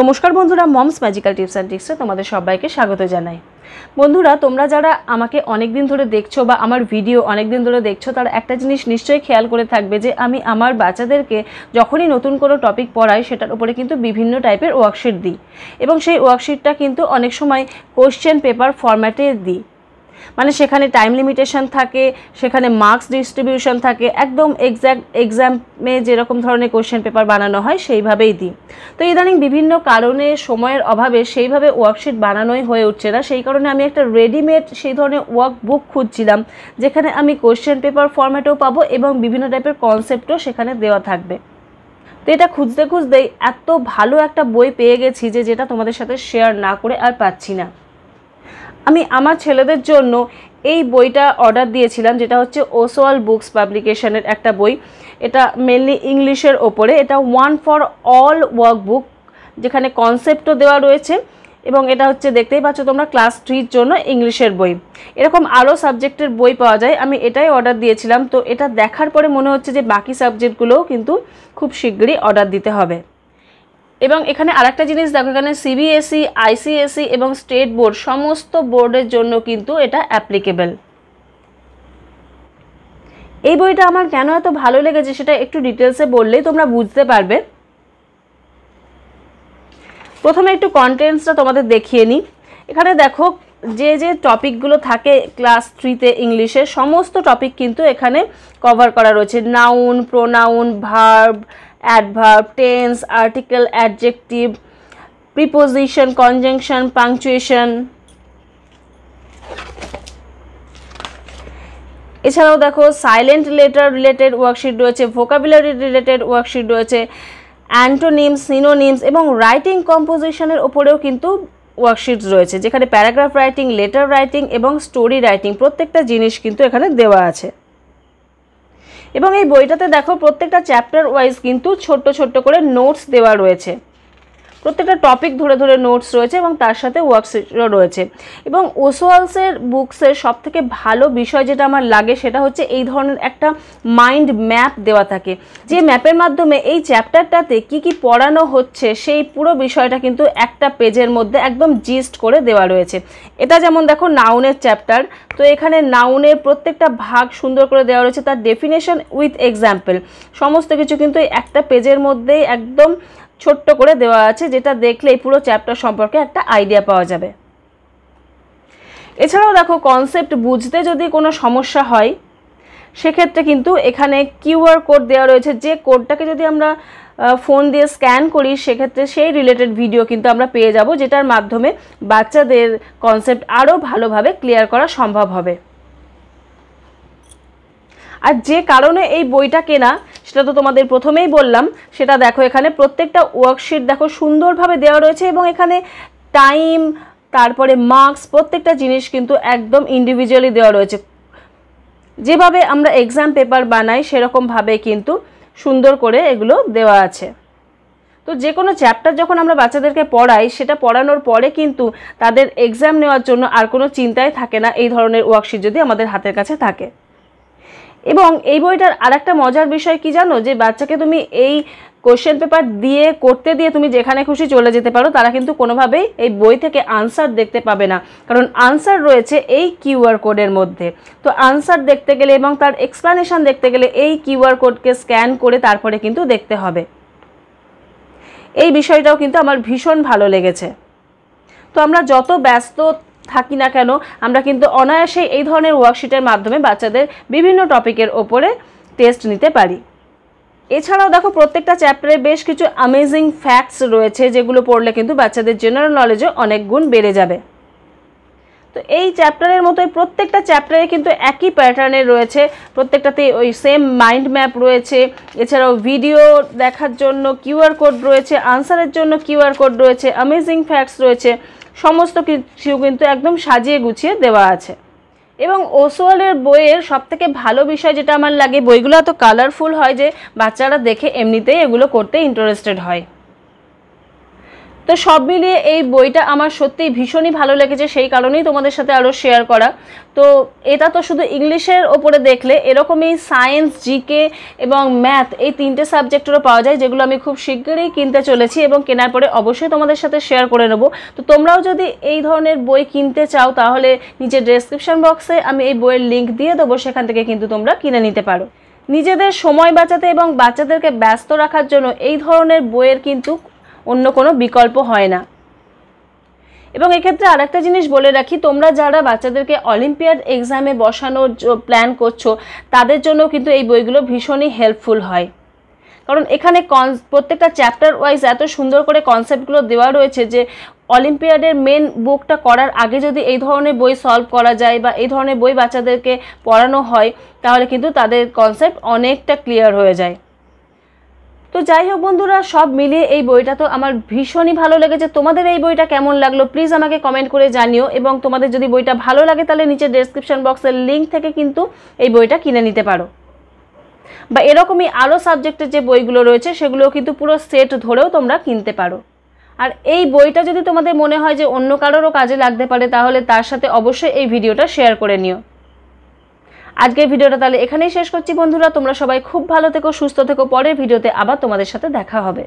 নমস্কার বন্ধুরা mom's magical tips and টিক্সে তোমাদের সবাইকে স্বাগত জানাই বন্ধুরা তোমরা যারা আমাকে অনেক দিন ধরে দেখছো বা আমার ভিডিও অনেক দিন ধরে দেখছো তারা একটা জিনিস নিশ্চয়ই খেয়াল করে থাকবে যে আমি আমার বাচ্চাদেরকে যখনই নতুন কোনো টপিক পড়াই সেটার উপরে কিন্তু বিভিন্ন টাইপের ওয়ার্কশিট দিই এবং সেই ওয়ার্কশিটটা কিন্তু অনেক সময় কোশ্চেন পেপার ফরম্যাটে দিই মানে সেখানে টাইম লিমিটেশন থাকে সেখানে মার্কস ডিস্ট্রিবিউশন থাকে একদম এক্স্যাক্ট এক্সামে যেরকম ধরনের কোয়েশ্চেন পেপার বানানো হয় সেইভাবেই দিই তো ইদানিং বিভিন্ন কারণে সময়ের অভাবে সেইভাবে ওয়ার্কশিট বানানোই হয়ে উঠছে না সেই কারণে আমি একটা রেডিমেড সেই ধরনের ওয়ার্ক বুক খুঁজছিলাম যেখানে আমি কোয়েশ্চেন পেপার ফর্ম্যাটেও পাবো এবং বিভিন্ন টাইপের কনসেপ্টও সেখানে দেওয়া থাকবে তো এটা খুঁজতে খুঁজতেই এত ভালো একটা বই পেয়ে গেছি যে যেটা তোমাদের সাথে শেয়ার না করে আর পাচ্ছি না আমি আমার ছেলেদের জন্য এই বইটা অর্ডার দিয়েছিলাম যেটা হচ্ছে ওসোয়াল বুকস পাবলিকেশনের একটা বই এটা মেনলি ইংলিশের ওপরে এটা one for all workbook যেখানে কনসেপ্টও দেওয়া রয়েছে এবং এটা হচ্ছে দেখতেই পাচ্ছ তোমরা ক্লাস থ্রির জন্য ইংলিশের বই এরকম আরও সাবজেক্টের বই পাওয়া যায় আমি এটাই অর্ডার দিয়েছিলাম তো এটা দেখার পরে মনে হচ্ছে যে বাকি সাবজেক্টগুলোও কিন্তু খুব শীঘ্রই অর্ডার দিতে হবে এবং এখানে আরেকটা জিনিস দেখো এখানে সিবিএসই আইসিএসই e, e এবং স্টেট বোর্ড সমস্ত বোর্ডের জন্য কিন্তু এটা অ্যাপ্লিকেবল এই বইটা আমার কেন এত ভালো লেগেছে সেটা একটু ডিটেলসে বললেই তোমরা বুঝতে পারবে প্রথমে একটু কন্টেন্টসটা তোমাদের দেখিয়ে নিই এখানে দেখো যে যে টপিকগুলো থাকে ক্লাস থ্রিতে ইংলিশে সমস্ত টপিক কিন্তু এখানে কভার করা রয়েছে noun pronoun verb adverb tense article adjective preposition conjunction punctuation এছাড়াও দেখো সাইলেন্ট লেটার রিলেটেড ওয়ার্কশিট রয়েছে ভোকাবুলারি রিলেটেড ওয়ার্কশিট রয়েছে অ্যান্টোনিমস সিনোনিমস এবং রাইটিং কম্পোজিশনের ওপরেও কিন্তু ওয়ার্কশিট রয়েছে যেখানে প্যারাগ্রাফ রাইটিং লেটার রাইটিং এবং স্টোরি রাইটিং প্রত্যেকটা জিনিস কিন্তু এখানে দেওয়া আছে এবং এই বইটাতে দেখো প্রত্যেকটা চ্যাপ্টার ওয়াইজ কিন্তু ছোট্ট ছোট্ট করে নোটস দেওয়া রয়েছে প্রত্যেকটা টপিক ধরে ধরে নোটস রয়েছে এবং তার সাথে ওয়ার্কশিটও রয়েছে এবং ওসোয়ালসের বুকসের সবথেকে ভালো বিষয় যেটা আমার লাগে সেটা হচ্ছে এই ধরনের একটা মাইন্ড ম্যাপ দেওয়া থাকে যে ম্যাপের মাধ্যমে এই চ্যাপ্টারটাতে কি কি পড়ানো হচ্ছে সেই পুরো বিষয়টা কিন্তু একটা পেজের মধ্যে একদম জিস্ট করে দেওয়া রয়েছে এটা যেমন দেখো নাউনের চ্যাপ্টার তো এখানে নাউনের প্রত্যেকটা ভাগ সুন্দর করে দেওয়া রয়েছে তার ডেফিনেশন উইথ এক্সাম্পল সমস্ত কিছু কিন্তু একটা পেজের মধ্যেই একদম ছোট্ট করে দেওয়া আছে যেটা দেখলে এই পুরো চ্যাপ্টার সম্পর্কে একটা আইডিয়া পাওয়া যাবে এছাড়াও দেখো কনসেপ্ট বুঝতে যদি কোনো সমস্যা হয় সেক্ষেত্রে কিন্তু এখানে কিউআর কোড দেওয়া রয়েছে যে কোডটাকে যদি আমরা ফোন দিয়ে স্ক্যান করি সেক্ষেত্রে সেই রিলেটেড ভিডিও কিন্তু আমরা পেয়ে যাব যেটার মাধ্যমে বাচ্চাদের কনসেপ্ট আরও ভালোভাবে ক্লিয়ার করা সম্ভব হবে আর যে কারণে এই বইটা কেনা সেটা তো তোমাদের প্রথমেই বললাম সেটা দেখো এখানে প্রত্যেকটা ওয়ার্কশিট দেখো সুন্দরভাবে দেওয়া রয়েছে এবং এখানে টাইম তারপরে মার্কস প্রত্যেকটা জিনিস কিন্তু একদম ইন্ডিভিজুয়ালি দেওয়া রয়েছে যেভাবে আমরা এক্সাম পেপার বানাই সেরকমভাবে কিন্তু সুন্দর করে এগুলো দেওয়া আছে তো যে কোনো চ্যাপ্টার যখন আমরা বাচ্চাদেরকে পড়াই সেটা পড়ানোর পরে কিন্তু তাদের এক্সাম নেওয়ার জন্য আর কোনো চিন্তাই থাকে না এই ধরনের ওয়ার্কশিট যদি আমাদের হাতের কাছে থাকে এবং এই বইটার আর একটা মজার বিষয় কি জানো যে বাচ্চাকে তুমি এই কোয়েশ্চেন পেপার দিয়ে করতে দিয়ে তুমি যেখানে খুশি চলে যেতে পারো তারা কিন্তু কোনোভাবেই এই বই থেকে আনসার দেখতে পাবে না কারণ আনসার রয়েছে এই কিউআর কোডের মধ্যে তো আনসার দেখতে গেলে এবং তার এক্সপ্লানেশান দেখতে গেলে এই কিউআর কোডকে স্ক্যান করে তারপরে কিন্তু দেখতে হবে এই বিষয়টাও কিন্তু আমার ভীষণ ভালো লেগেছে তো আমরা যত ব্যস্ত থাকি না কেন আমরা কিন্তু অনায়াসেই এই ধরনের ওয়ার্কশিটের মাধ্যমে বাচ্চাদের বিভিন্ন টপিকের ওপরে টেস্ট নিতে পারি এছাড়াও দেখো প্রত্যেকটা চ্যাপ্টারে বেশ কিছু অ্যামেজিং ফ্যাক্টস রয়েছে যেগুলো পড়লে কিন্তু বাচ্চাদের জেনারেল নলেজও অনেক গুণ বেড়ে যাবে তো এই চ্যাপ্টারের মতোই প্রত্যেকটা চ্যাপ্টারে কিন্তু একই প্যাটার্নে রয়েছে প্রত্যেকটাতে ওই সেম মাইন্ড ম্যাপ রয়েছে এছাড়াও ভিডিও দেখার জন্য কিউআর কোড রয়েছে আনসারের জন্য কিউআর কোড রয়েছে অ্যামেজিং ফ্যাক্টস রয়েছে সমস্ত কিছু কিন্তু একদম সাজিয়ে গুছিয়ে দেওয়া আছে এবং ওসওয়ালের বইয়ের সবথেকে ভালো বিষয় যেটা আমার লাগে বইগুলো এত কালারফুল হয় যে বাচ্চারা দেখে এমনিতেই এগুলো করতে ইন্টারেস্টেড হয় তো সব মিলিয়ে এই বইটা আমার সত্যিই ভীষণই ভালো লেগেছে সেই কারণেই তোমাদের সাথে আরও শেয়ার করা তো এটা তো শুধু ইংলিশের ওপরে দেখলে এরকমই সায়েন্স জিকে এবং ম্যাথ এই তিনটে সাবজেক্টেরও পাওয়া যায় যেগুলো আমি খুব শীঘ্রই কিনতে চলেছি এবং কেনার পরে অবশ্যই তোমাদের সাথে শেয়ার করে নেবো তো তোমরাও যদি এই ধরনের বই কিনতে চাও তাহলে নিজের ডেসক্রিপশন বক্সে আমি এই বইয়ের লিঙ্ক দিয়ে দেবো সেখান থেকে কিন্তু তোমরা কিনে নিতে পারো নিজেদের সময় বাঁচাতে এবং বাচ্চাদেরকে ব্যস্ত রাখার জন্য এই ধরনের বইয়ের কিন্তু অন্য কোনো বিকল্প হয় না এবং এক্ষেত্রে আরেকটা জিনিস বলে রাখি তোমরা যারা বাচ্চাদেরকে অলিম্পিয়াড এক্সামে বসানোর প্ল্যান করছো তাদের জন্য কিন্তু এই বইগুলো ভীষণই হেল্পফুল হয় কারণ এখানে প্রত্যেকটা চ্যাপ্টার ওয়াইজ এত সুন্দর করে কনসেপ্টগুলো দেওয়া রয়েছে যে অলিম্পিয়াডের মেন বুকটা করার আগে যদি এই ধরনের বই সলভ করা যায় বা এই ধরনের বই বাচ্চাদেরকে পড়ানো হয় তাহলে কিন্তু তাদের কনসেপ্ট অনেকটা ক্লিয়ার হয়ে যায় তো যাই হোক বন্ধুরা সব মিলিয়ে এই বইটা তো আমার ভীষণই ভালো লেগেছে তোমাদের এই বইটা কেমন লাগলো প্লিজ আমাকে কমেন্ট করে জানিও এবং তোমাদের যদি বইটা ভালো লাগে তাহলে নিচে ডেসক্রিপশন বক্সের লিঙ্ক থেকে কিন্তু এই বইটা কিনে নিতে পারো বা এরকমই আরও সাবজেক্টের যে বইগুলো রয়েছে সেগুলো কিন্তু পুরো সেট ধরেও তোমরা কিনতে পারো আর এই বইটা যদি তোমাদের মনে হয় যে অন্য কারোরও কাজে লাগতে পারে তাহলে তার সাথে অবশ্যই এই ভিডিওটা শেয়ার করে নিও আজকের ভিডিওটা তাহলে এখানেই শেষ করছি বন্ধুরা তোমরা সবাই খুব ভালো থেকো সুস্থ থেকো পরের ভিডিওতে আবার তোমাদের সাথে দেখা হবে